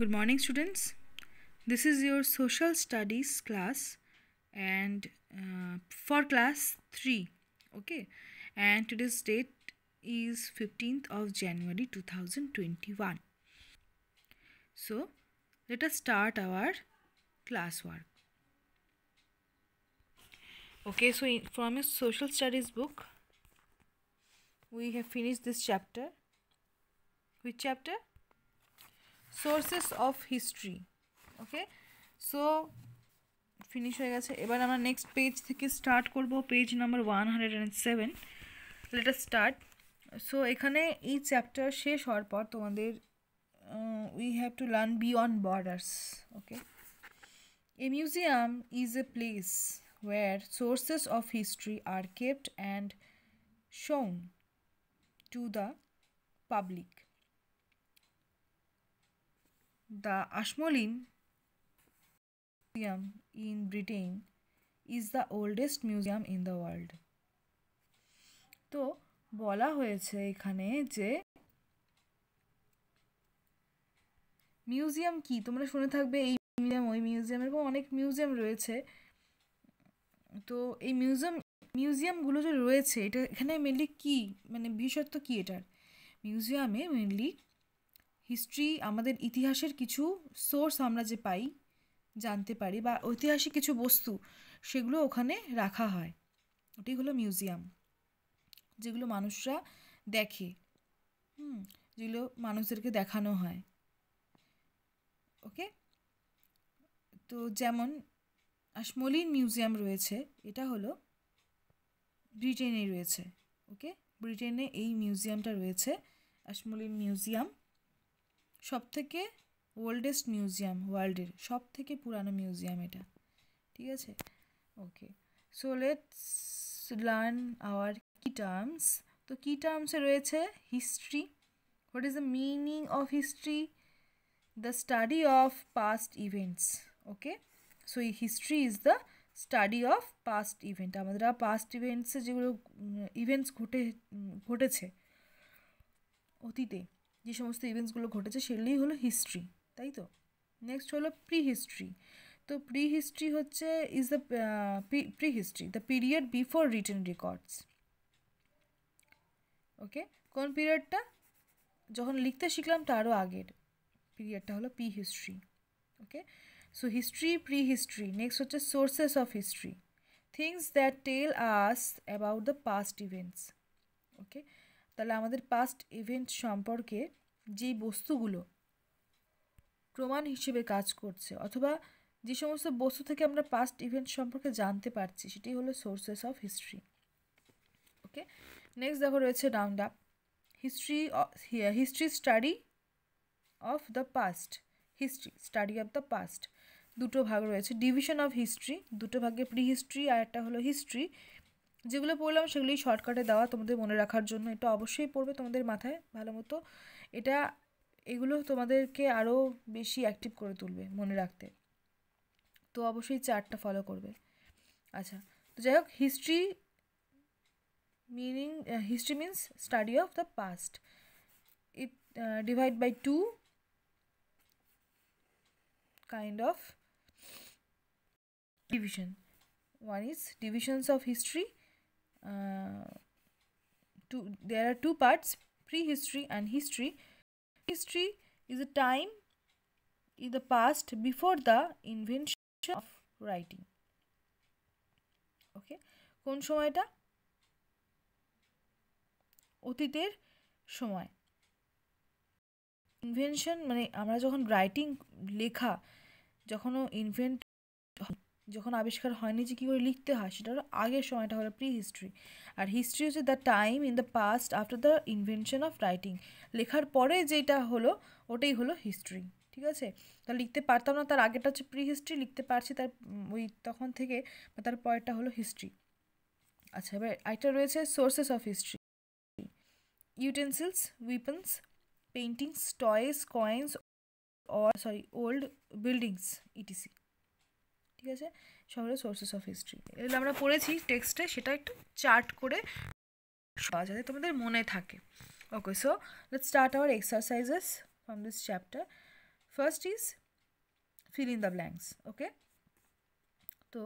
Good morning students. This is your social studies class and uh, for class 3 okay and today's date is 15th of January 2021. So let us start our classwork. Okay so in, from a social studies book we have finished this chapter. Which chapter? Sources of history okay so finish হয়ে গেছে এবার আমরা next page থেকে start করব page number one hundred and seven letter start so এখানে এই chapter শেষ হওয়ার পর তোমাদের we have to learn beyond borders okay a museum is a place where sources of history are kept and shown to the public The Ashmolean Museum in Britain is the oldest museum in the world. তো বলা হয়েছে এখানে যে museum কি তোমরা শুনে থাকবে এই মিউজিয়াম ওই মিউজিয়াম এরকম অনেক মিউজিয়াম রয়েছে তো এই মিউজিয়াম মিউজিয়ামগুলো যে রয়েছে এটা এখানে মেনলি কি মানে বিশেষত্ব কি এটার মিউজিয়ামে মেনলি হিস্ট্রি আমাদের ইতিহাসের কিছু সোর্স আমরা যে পাই জানতে পারি বা ঐতিহাসিক কিছু বস্তু সেগুলো ওখানে রাখা হয় ওটি হলো মিউজিয়াম যেগুলো মানুষরা দেখে হুম যেগুলো মানুষদেরকে দেখানো হয় ওকে তো যেমন আশমলিন মিউজিয়াম রয়েছে এটা হলো ব্রিটেনে রয়েছে ওকে ব্রিটেনে এই মিউজিয়ামটা রয়েছে আশমলিন মিউজিয়াম সবথেকে ওল্ডেস্ট মিউজিয়াম ওয়ার্ল্ডের সব থেকে পুরানো মিউজিয়াম এটা ঠিক আছে okay so let's learn our key terms তো কি টার্মসে রয়েছে history what is the meaning of history the study of past events okay so এই history is the study of past event আমাদের পাস্ট ইভেন্টসে যেগুলো ইভেন্টস ঘটে ঘটেছে অতীতে যে সমস্ত ইভেন্টসগুলো ঘটেছে সেগুলি হলো হিস্ট্রি তাই তো নেক্সট হলো প্রি হিস্ট্রি তো প্রি হিস্ট্রি হচ্ছে is the prehistory the period before written records okay কোন পিরিয়ডটা যখন লিখতে শিখলাম তারও আগের পিরিয়ডটা হলো prehistory okay so history prehistory next হচ্ছে sources of history things that tell us about the past events okay তাহলে আমাদের পাস্ট ইভেন্ট সম্পর্কে যেই বস্তুগুলো প্রমাণ হিসেবে কাজ করছে অথবা যে সমস্ত বস্তু থেকে আমরা পাস্ট ইভেন্ট সম্পর্কে জানতে পারছি সেটি হলো sources of history okay next দেখো রয়েছে round up history history study of the past history study of the past দুটো ভাগ রয়েছে ডিভিশন অফ হিস্ট্রি দুটো ভাগে প্রি হিস্ট্রি আর একটা হলো হিস্ট্রি যেগুলো পড়লাম সেগুলি শর্টকাটে দেওয়া তোমাদের মনে রাখার জন্য এটা অবশ্যই পড়বে তোমাদের মাথায় ভালো মতো এটা এগুলো তোমাদেরকে আরও বেশি অ্যাক্টিভ করে তুলবে মনে রাখতে তো অবশ্যই চার্টটা ফলো করবে আচ্ছা তো যাই হোক history meaning history means study of the past it divide by two kind of division one is divisions of history two there are two parts prehistory and history. History is a time in the past before the invention of writing. okay kon shomoy ta otiter shomoy invention মানে আমরা যখন writing লেখা যখনও invent যখন আবিষ্কার হয়নি যে কী করে লিখতে হয় সেটা হলো আগের সময়টা হলো প্রি হিস্ট্রি আর হিস্ট্রি হচ্ছে the time in the past after the invention of writing লেখার পরে যেটা হলো ওটাই হলো হিস্ট্রি ঠিক আছে তা লিখতে পারতাম না তার আগেটা হচ্ছে প্রি হিস্ট্রি লিখতে পারছি তার ওই তখন থেকে বা তার পরেরটা হলো হিস্ট্রি আচ্ছা এবার আরেকটা রয়েছে sources of history utensils weapons paintings toys coins or sorry old buildings etc ঠিক আছে সবগুলো সোর্সেস অফ হিস্ট্রি এগুলো আমরা পড়েছি টেক্সটে সেটা একটু চার্ট করে যাতে তোমাদের মনে থাকে okay so let start our exercises from this chapter first is fill in the blanks okay তো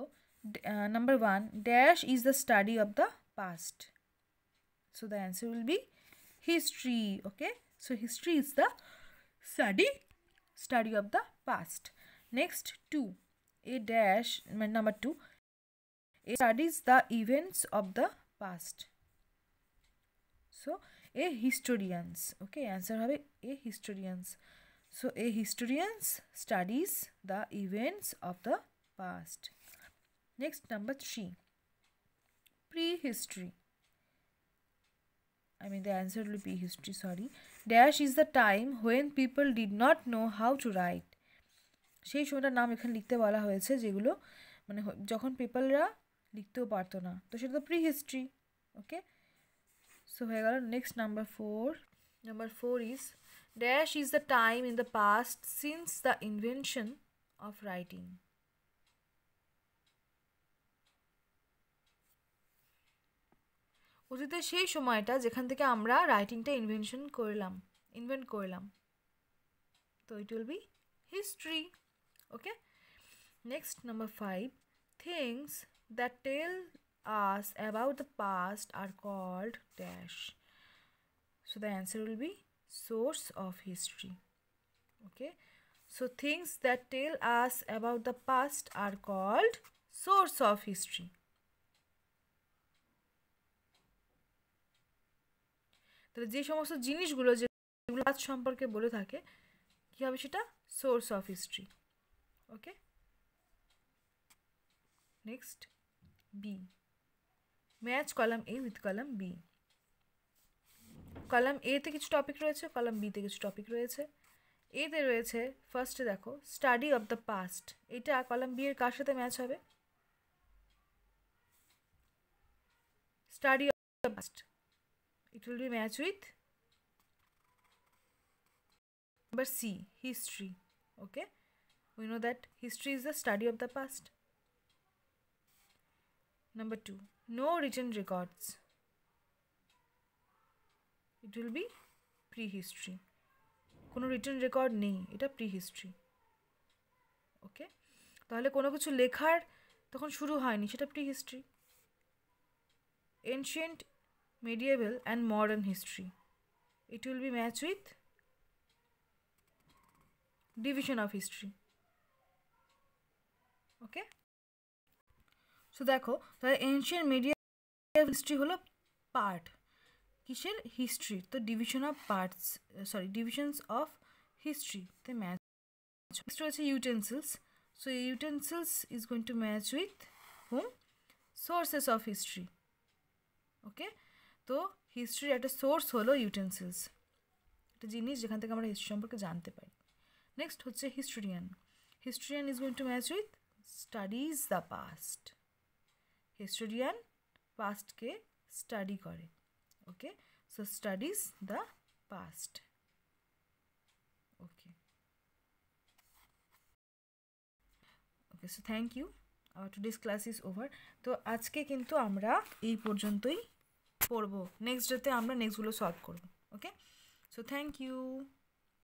number one dash is the study of the past so the answer will be history okay so history is the study study of the past next two A dash number 2 A studies the events of the past so a historians okay answer হবে a historians so a historians studies the events of the past next number 3 prehistory I mean the answer will be history sorry dash is the time when people did not know how to write সেই সময়টার নাম এখানে লিখতে বলা হয়েছে যেগুলো মানে যখন পিপলরা লিখতেও পারতো না তো সেটা তো প্রি হিস্ট্রি ওকে সো হয়ে গেল next number four number four is dash is the time in the past since the invention of writing অতীতে সেই সময়টা যেখান থেকে আমরা রাইটিংটা ইনভেনশন করলাম ইনভেন্ট করলাম তো it will be history okay next number 5 things that tell us about the past are called dash so the answer will be source of history okay so things that tell us about the past are called source of history তাহলে যে সমস্ত জিনিসগুলো যে সম্পর্কে বলে থাকে কি হবে সেটা source of history okay next b match column A with column B column A তে কিছু টপিক রয়েছে কলাম বিতে কিছু টপিক রয়েছে এতে রয়েছে ফার্স্টে দেখো স্টাডি অফ দ্য পাস্ট এটা কলাম বি এর কার সাথে ম্যাচ হবে study of the past it will be match with number C history okay We know that history is the study of the past. Number two, no written records. It will be prehistory. কোনো written record নেই এটা pre prehistory ওকে তাহলে কোনো কিছু লেখার তখন শুরু হয়নি সেটা prehistory ancient medieval and modern history it will be match with division of history okay so দেখো তাহলে এনশিয়ান মিডিয়া হিস্ট্রি হলো পার্ট কিসের হিস্ট্রি তো division of parts sorry divisions of history তে ম্যাচ হিস্ট্রি হচ্ছে utensils so utensils is going to match with hmm sources of history okay তো হিস্ট্রির একটা সোর্স হলো ইউটেন্সিলস একটা জিনিস যেখান থেকে আমরা হিস্ট্রি সম্পর্কে জানতে পারি নেক্সট হচ্ছে historian historian is going to match with studies the past historian past के स्टाडी करे okay so studies the past okay okay so thank you our today's class is over तो आज के कई पर्यत ही पढ़ब नेक्स्ट डे नेक्स्ट नेक्सटगुल्लो सल्व करब ओके सो थैंक यू